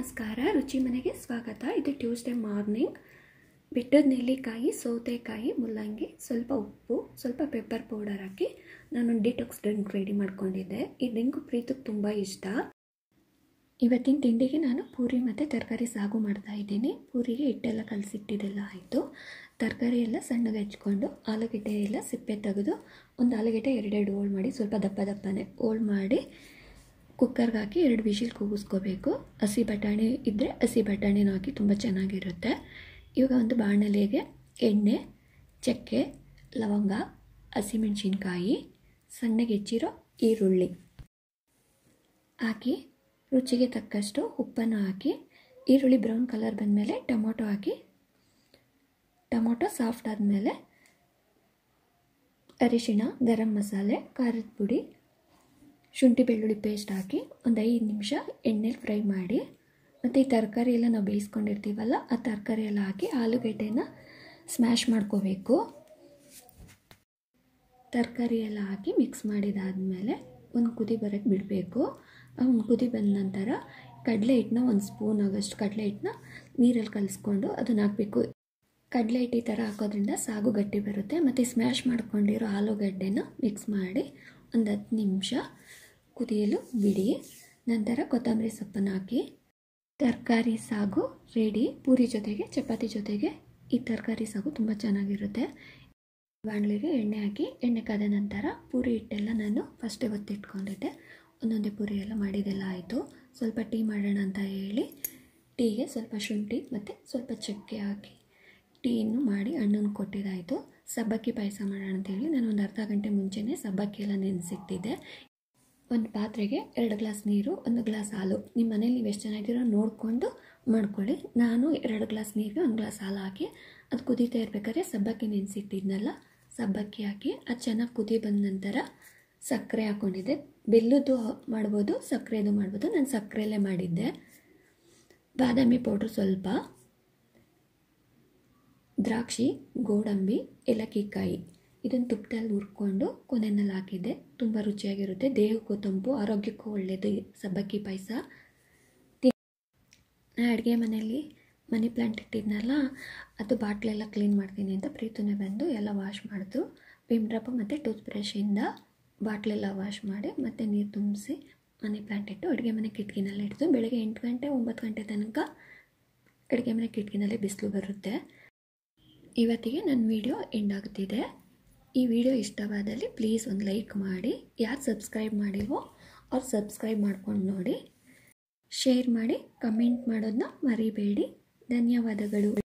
ನಮಸ್ಕಾರ ರುಚಿ ಮನೆಗೆ ಸ್ವಾಗತ ಇದು ಟ್ಯೂಸ್ಡೇ ಮಾರ್ನಿಂಗ್ ಬೆಟ್ಟದ ನೆಲ್ಲಿಕಾಯಿ ಸೌತೆಕಾಯಿ ಮುಲ್ಲಂಗಿ ಸ್ವಲ್ಪ ಉಪ್ಪು ಸ್ವಲ್ಪ ಪೆಪ್ಪರ್ ಪೌಡರ್ ಹಾಕಿ ನಾನು ಡಿಟಾಕ್ಸ್ ಡ್ರಿಂಕ್ ರೆಡಿ ಮಾಡ್ಕೊಂಡಿದ್ದೆ ಈ ಡ್ರಿಂಕ್ ಪ್ರೀತಿಗೆ ತುಂಬ ಇಷ್ಟ ಇವತ್ತಿನ ತಿಂಡಿಗೆ ನಾನು ಪೂರಿ ಮತ್ತು ತರಕಾರಿ ಸಾಗು ಮಾಡ್ತಾ ಇದ್ದೀನಿ ಪೂರಿಗೆ ಹಿಟ್ಟೆಲ್ಲ ಕಲಸಿಟ್ಟಿದ್ದೆಲ್ಲ ಆಯಿತು ತರಕಾರಿ ಎಲ್ಲ ಸಣ್ಣಗೆ ಹಚ್ಕೊಂಡು ಆಲೂಗೆಡ್ಡೆ ಎಲ್ಲ ಸಿಪ್ಪೆ ತೆಗೆದು ಒಂದು ಆಲೂಗೆಡ್ಡೆ ಎರಡೆರಡು ಓಲ್ಡ್ ಮಾಡಿ ಸ್ವಲ್ಪ ದಪ್ಪ ದಪ್ಪನೇ ಓಲ್ಡ್ ಮಾಡಿ ಕುಕ್ಕರ್ಗೆ ಹಾಕಿ ಎರಡು ವಿಷಿಲ್ ಕೂಗಿಸ್ಕೋಬೇಕು ಹಸಿ ಬಟಾಣಿ ಇದ್ದರೆ ಹಸಿ ಬಟಾಣಿನೂ ಹಾಕಿ ತುಂಬ ಚೆನ್ನಾಗಿರುತ್ತೆ ಇವಾಗ ಒಂದು ಬಾಣಲೆಗೆ ಎಣ್ಣೆ ಚಕ್ಕೆ ಲವಂಗ ಹಸಿಮೆಣಸಿನ್ಕಾಯಿ ಸಣ್ಣಗೆ ಹೆಚ್ಚಿರೋ ಈರುಳ್ಳಿ ಹಾಕಿ ರುಚಿಗೆ ತಕ್ಕಷ್ಟು ಉಪ್ಪನ್ನು ಹಾಕಿ ಈರುಳ್ಳಿ ಬ್ರೌನ್ ಕಲರ್ ಬಂದಮೇಲೆ ಟೊಮೊಟೊ ಹಾಕಿ ಟೊಮೊಟೊ ಸಾಫ್ಟ್ ಆದಮೇಲೆ ಅರಿಶಿಣ ಗರಂ ಮಸಾಲೆ ಖಾರದ ಪುಡಿ ಶುಂಠಿ ಬೆಳ್ಳುಳ್ಳಿ ಪೇಸ್ಟ್ ಹಾಕಿ ಒಂದು ಐದು ನಿಮಿಷ ಎಣ್ಣೆಲಿ ಫ್ರೈ ಮಾಡಿ ಮತ್ತು ಈ ತರಕಾರಿ ಎಲ್ಲ ನಾವು ಬೇಯಿಸ್ಕೊಂಡಿರ್ತೀವಲ್ಲ ಆ ತರಕಾರಿ ಎಲ್ಲ ಹಾಕಿ ಆಲೂಗಡ್ಡೆನ ಸ್ಮ್ಯಾಶ್ ಮಾಡ್ಕೋಬೇಕು ತರಕಾರಿ ಎಲ್ಲ ಹಾಕಿ ಮಿಕ್ಸ್ ಮಾಡಿದಾದಮೇಲೆ ಒಂದು ಕುದಿ ಬರೋಕ್ಕೆ ಬಿಡಬೇಕು ಒಂದು ಕುದಿ ಬಂದ ನಂತರ ಕಡಲೆ ಹಿಟ್ಟನ್ನ ಒಂದು ಸ್ಪೂನ್ ಆಗೋಷ್ಟು ಕಡಲೆ ಹಿಟ್ಟನ್ನ ನೀರಲ್ಲಿ ಕಲಿಸ್ಕೊಂಡು ಅದನ್ನ ಹಾಕಬೇಕು ಕಡಲೆ ಹಿಟ್ಟು ಈ ಥರ ಹಾಕೋದ್ರಿಂದ ಸಾಗು ಗಟ್ಟಿ ಬರುತ್ತೆ ಮತ್ತು ಸ್ಮ್ಯಾಶ್ ಮಾಡ್ಕೊಂಡಿರೋ ಆಲೂಗಡ್ಡೆನ ಮಿಕ್ಸ್ ಮಾಡಿ ಒಂದು ಹತ್ತು ನಿಮಿಷ ಕುದಿಯಲು ಬಿಡಿ ನಂತರ ಕೊತ್ತಂಬರಿ ಸೊಪ್ಪನ್ನು ಹಾಕಿ ತರಕಾರಿ ಸಾಗು ರೆಡಿ ಪೂರಿ ಜೊತೆಗೆ ಚಪಾತಿ ಜೊತೆಗೆ ಈ ತರಕಾರಿ ಸಾಗು ತುಂಬ ಚೆನ್ನಾಗಿರುತ್ತೆ ಬಾಣಲೆಗೆ ಎಣ್ಣೆ ಹಾಕಿ ಎಣ್ಣೆ ಕಾದ ನಂತರ ಪೂರಿ ಹಿಟ್ಟೆಲ್ಲ ನಾನು ಫಸ್ಟೇ ಒತ್ತಿಟ್ಕೊಂಡಿದ್ದೆ ಒಂದೊಂದೇ ಪೂರಿ ಎಲ್ಲ ಮಾಡಿದೆಲ್ಲ ಆಯಿತು ಸ್ವಲ್ಪ ಟೀ ಮಾಡೋಣ ಅಂತ ಹೇಳಿ ಟೀಗೆ ಸ್ವಲ್ಪ ಶುಂಠಿ ಮತ್ತು ಸ್ವಲ್ಪ ಚಕ್ಕೆ ಹಾಕಿ ಟೀನು ಮಾಡಿ ಹಣ್ಣನ್ನು ಕೊಟ್ಟಿದ್ದಾಯಿತು ಸಬ್ಬಕ್ಕಿ ಪಾಯಸ ಮಾಡೋಣ ಅಂತ ಹೇಳಿ ನಾನು ಒಂದು ಅರ್ಧ ಗಂಟೆ ಮುಂಚೆನೇ ಸಬ್ಬಕ್ಕಿ ಎಲ್ಲ ನೆನೆಸಿಟ್ಟಿದ್ದೆ ಒಂದು ಪಾತ್ರೆಗೆ ಎರಡು ಗ್ಲಾಸ್ ನೀರು ಒಂದು ಗ್ಲಾಸ್ ಹಾಲು ನಿಮ್ಮ ಮನೇಲಿ ನೀವು ಎಷ್ಟು ಜನ ನೋಡಿಕೊಂಡು ಮಾಡ್ಕೊಳ್ಳಿ ನಾನು ಎರಡು ಗ್ಲಾಸ್ ನೀರಿಗೆ ಒಂದು ಗ್ಲಾಸ್ ಹಾಲು ಹಾಕಿ ಅದು ಕುದೀತಾ ಇರಬೇಕಾದ್ರೆ ಸಬ್ಬಕ್ಕಿ ನೆನೆಸಿಟ್ಟಿದ್ನಲ್ಲ ಸಬ್ಬಕ್ಕಿ ಹಾಕಿ ಅದು ಚೆನ್ನಾಗಿ ಕುದಿ ಬಂದ ನಂತರ ಸಕ್ಕರೆ ಹಾಕ್ಕೊಂಡಿದ್ದೆ ಬೆಲ್ಲದ್ದು ಮಾಡ್ಬೋದು ಸಕ್ಕರೆದು ಮಾಡ್ಬೋದು ನಾನು ಸಕ್ಕರೆಲ್ಲೇ ಮಾಡಿದ್ದೆ ಬಾದಾಮಿ ಪೌಡ್ರ್ ಸ್ವಲ್ಪ ದ್ರಾಕ್ಷಿ ಗೋಡಂಬಿ ಏಲಕ್ಕಿಕಾಯಿ ಇದನ್ನು ತುಪ್ಪದಲ್ಲಿ ಹುರ್ಕೊಂಡು ಕೊನೆಯಲ್ಲಿ ಹಾಕಿದ್ದೆ ತುಂಬ ರುಚಿಯಾಗಿರುತ್ತೆ ದೇಹಕ್ಕೂ ತಂಪು ಆರೋಗ್ಯಕ್ಕೂ ಒಳ್ಳೆಯದು ಸಬ್ಬಕ್ಕಿ ಪಾಯಸ ನಾ ಅಡುಗೆ ಮನೆಯಲ್ಲಿ ಮನಿ ಪ್ಲಾಂಟ್ ಇಟ್ಟಿದ್ನಲ್ಲ ಅದು ಬಾಟ್ಲೆಲ್ಲ ಕ್ಲೀನ್ ಮಾಡ್ತೀನಿ ಅಂತ ಪ್ರೀತಿನೇ ಬಂದು ಎಲ್ಲ ವಾಶ್ ಮಾಡಿದ್ರು ವಿಮ್ ಮತ್ತು ಟೂತ್ ಬ್ರಷಿಂದ ಬಾಟ್ಲೆಲ್ಲ ವಾಶ್ ಮಾಡಿ ಮತ್ತು ನೀರು ತುಂಬಿಸಿ ಮನಿ ಪ್ಲಾಂಟ್ ಇಟ್ಟು ಅಡುಗೆ ಮನೆ ಕಿಟಕಿನಲ್ಲಿ ಇಡ್ತು ಬೆಳಗ್ಗೆ ಎಂಟು ಗಂಟೆ ಒಂಬತ್ತು ಗಂಟೆ ತನಕ ಅಡುಗೆ ಮನೆ ಕಿಟಕಿನಲ್ಲಿ ಬಿಸಿಲು ಬರುತ್ತೆ ಇವತ್ತಿಗೆ ನನ್ನ ವಿಡಿಯೋ ಎಂಡ್ ಆಗುತ್ತಿದೆ ಈ ವಿಡಿಯೋ ಇಷ್ಟವಾದಲ್ಲಿ ಪ್ಲೀಸ್ ಒಂದು ಲೈಕ್ ಮಾಡಿ ಯಾರು ಸಬ್ಸ್ಕ್ರೈಬ್ ಮಾಡಿಲ್ವೋ ಅವ್ರು ಸಬ್ಸ್ಕ್ರೈಬ್ ಮಾಡ್ಕೊಂಡು ನೋಡಿ ಶೇರ್ ಮಾಡಿ ಕಮೆಂಟ್ ಮಾಡೋದನ್ನ ಮರಿಬೇಡಿ ಧನ್ಯವಾದಗಳು